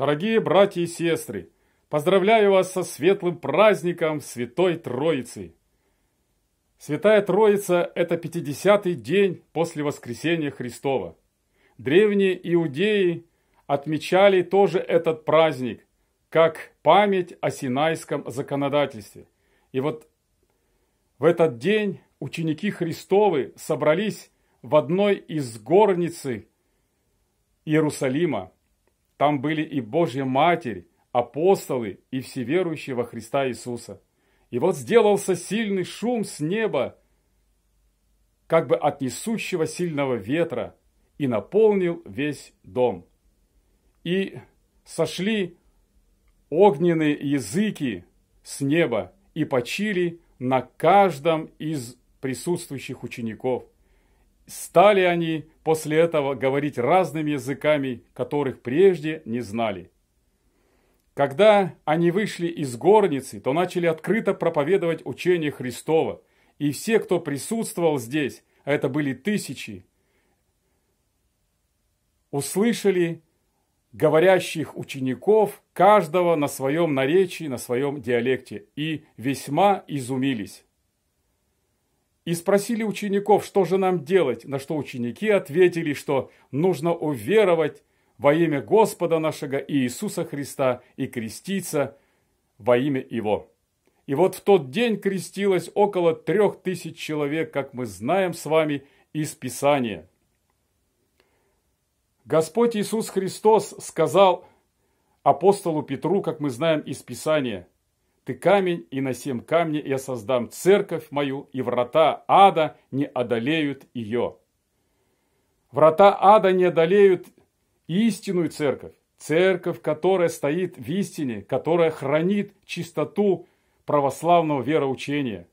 Дорогие братья и сестры, поздравляю вас со светлым праздником Святой Троицы. Святая Троица – это 50-й день после воскресения Христова. Древние иудеи отмечали тоже этот праздник, как память о синайском законодательстве. И вот в этот день ученики Христовы собрались в одной из горницы Иерусалима там были и Божья Матерь, апостолы и все верующие во Христа Иисуса. И вот сделался сильный шум с неба, как бы от несущего сильного ветра, и наполнил весь дом. И сошли огненные языки с неба и почили на каждом из присутствующих учеников. Стали они после этого говорить разными языками, которых прежде не знали. Когда они вышли из горницы, то начали открыто проповедовать учение Христова, и все, кто присутствовал здесь, а это были тысячи, услышали говорящих учеников, каждого на своем наречии, на своем диалекте, и весьма изумились и спросили учеников, что же нам делать, на что ученики ответили, что нужно уверовать во имя Господа нашего Иисуса Христа и креститься во имя Его. И вот в тот день крестилось около трех тысяч человек, как мы знаем с вами из Писания. Господь Иисус Христос сказал апостолу Петру, как мы знаем из Писания – ты камень, и на семь камней я создам церковь мою, и врата ада не одолеют ее. Врата ада не одолеют истинную церковь, церковь, которая стоит в истине, которая хранит чистоту православного вероучения.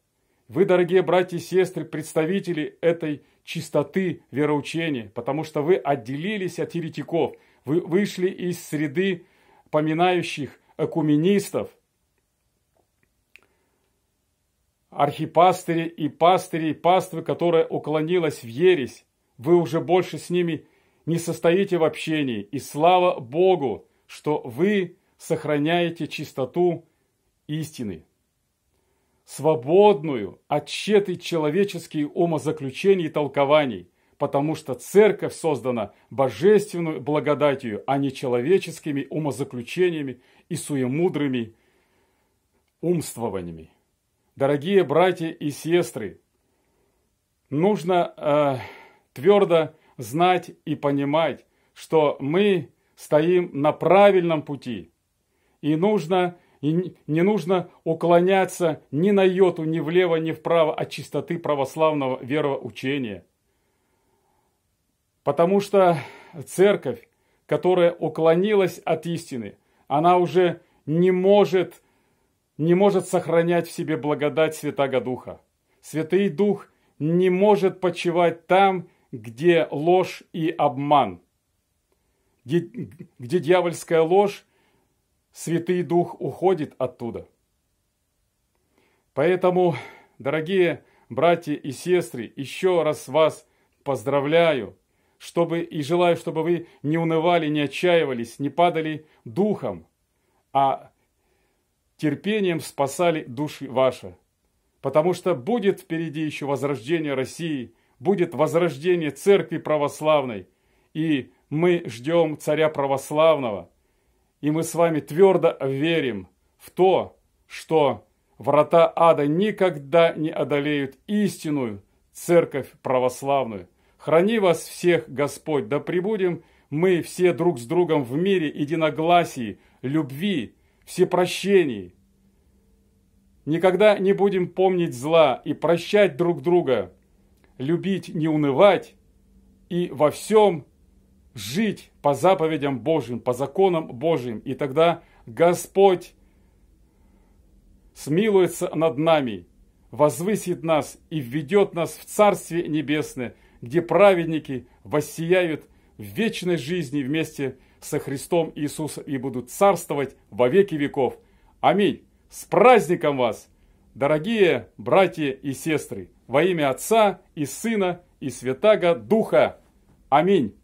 Вы, дорогие братья и сестры, представители этой чистоты вероучения, потому что вы отделились от еретиков, вы вышли из среды поминающих экуменистов, архипастыри и пастыри и паствы, которая уклонилась в ересь. Вы уже больше с ними не состоите в общении, и слава Богу, что вы сохраняете чистоту истины. Свободную от щеты человеческих умозаключений и толкований, потому что церковь создана божественную благодатью, а не человеческими умозаключениями и суемудрыми умствованиями. Дорогие братья и сестры, нужно э, твердо знать и понимать, что мы стоим на правильном пути. И нужно и не нужно уклоняться ни на йоту, ни влево, ни вправо от чистоты православного вероучения. Потому что церковь, которая уклонилась от истины, она уже не может не может сохранять в себе благодать Святаго Духа. Святый Дух не может почивать там, где ложь и обман, где, где дьявольская ложь, Святый Дух уходит оттуда. Поэтому, дорогие братья и сестры, еще раз вас поздравляю, чтобы и желаю, чтобы вы не унывали, не отчаивались, не падали духом, а терпением спасали души ваши. Потому что будет впереди еще возрождение России, будет возрождение Церкви Православной, и мы ждем Царя Православного, и мы с вами твердо верим в то, что врата ада никогда не одолеют истинную Церковь Православную. Храни вас всех, Господь, да пребудем мы все друг с другом в мире, единогласии, любви, всепрощении. Никогда не будем помнить зла и прощать друг друга, любить не унывать и во всем жить по заповедям Божьим, по законам Божьим. И тогда Господь смилуется над нами, возвысит нас и введет нас в Царствие Небесное, где праведники воссияют в вечной жизни вместе со Христом Иисусом и будут царствовать во веки веков. Аминь. С праздником вас, дорогие братья и сестры, во имя Отца и Сына и Святаго Духа. Аминь.